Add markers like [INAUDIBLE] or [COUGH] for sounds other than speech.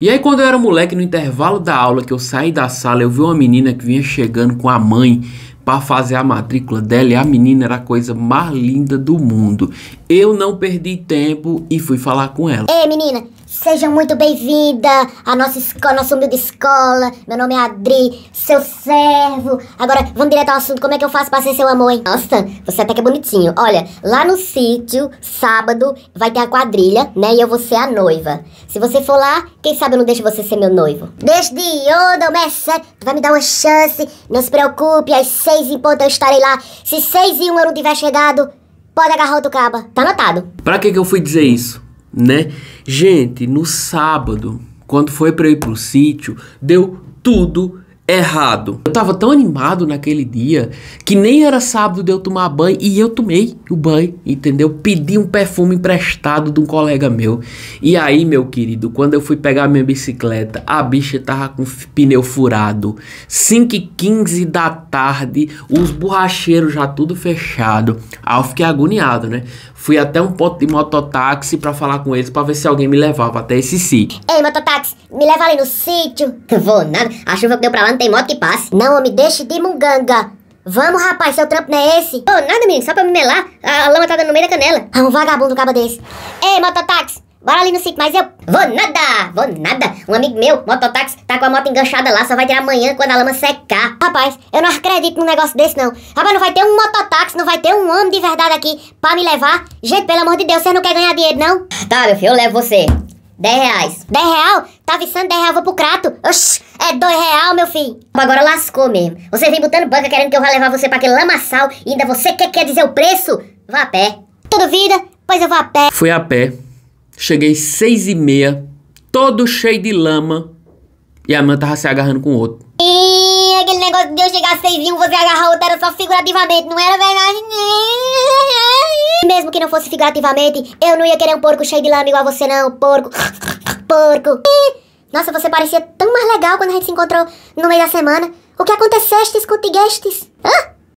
E aí quando eu era moleque, no intervalo da aula que eu saí da sala, eu vi uma menina que vinha chegando com a mãe para fazer a matrícula dela e a menina era a coisa mais linda do mundo. Eu não perdi tempo e fui falar com ela. Ei, menina, seja muito bem-vinda à nossa escola, nossa humilde escola. Meu nome é Adri, seu servo. Agora, vamos direto ao assunto. Como é que eu faço para ser seu amor, hein? Nossa, você até que é bonitinho. Olha, lá no sítio, sábado, vai ter a quadrilha, né? E eu vou ser a noiva. Se você for lá, quem sabe eu não deixo você ser meu noivo. Desde hoje, oh, não Tu vai me dar uma chance. Não se preocupe, às seis seis então eu estarei lá. Se seis e um eu não tiver chegado, pode agarrar outro caba. Tá anotado. Pra que que eu fui dizer isso? Né? Gente, no sábado, quando foi pra eu ir pro sítio, deu tudo errado. Eu tava tão animado naquele dia que nem era sábado de eu tomar banho e eu tomei o banho, entendeu? Pedi um perfume emprestado de um colega meu. E aí, meu querido, quando eu fui pegar minha bicicleta, a bicha tava com pneu furado. 5 e 15 da tarde, os borracheiros já tudo fechado. Aí eu fiquei agoniado, né? Fui até um ponto de mototáxi para falar com eles para ver se alguém me levava até esse sítio. Ei, mototáxi me leva ali no sítio. Vou nada. A chuva que deu pra lá não tem moto que passe. Não, homem, deixe de munganga. Vamos, rapaz, seu trampo não é esse? Pô, nada, menino, só pra me melar. A, a lama tá dando no meio da canela. Ah, um vagabundo caba desse. Ei, mototáxi, bora ali no sítio, mas eu... Vou nada, vou nada. Um amigo meu, mototáxi, tá com a moto enganchada lá, só vai tirar amanhã quando a lama secar. Rapaz, eu não acredito num negócio desse, não. Rapaz, não vai ter um mototáxi, não vai ter um homem de verdade aqui pra me levar. Gente, pelo amor de Deus, você não quer ganhar dinheiro, não? Tá, meu filho, eu levo você. 10 reais. 10 real? Tá avisando 10 é reais, vou pro crato. Oxi, é 2 real, meu filho. Agora lascou mesmo. Você vem botando banca querendo que eu vá levar você pra aquele lamaçal e ainda você quer, quer dizer o preço? Vá a pé. Tudo vida, pois eu vou a pé. Fui a pé. Cheguei seis e meia, todo cheio de lama. E a mãe tava se agarrando com o outro. E aquele negócio de eu chegar seis e um, você agarrar outro, era só figurativamente, não era verdade. Mesmo que não fosse figurativamente, eu não ia querer um porco cheio de lama igual você não, porco. [LAUGHS] porco. Nossa, você parecia tão mais legal quando a gente se encontrou no meio da semana. O que aconteceste escutigestes? Hã?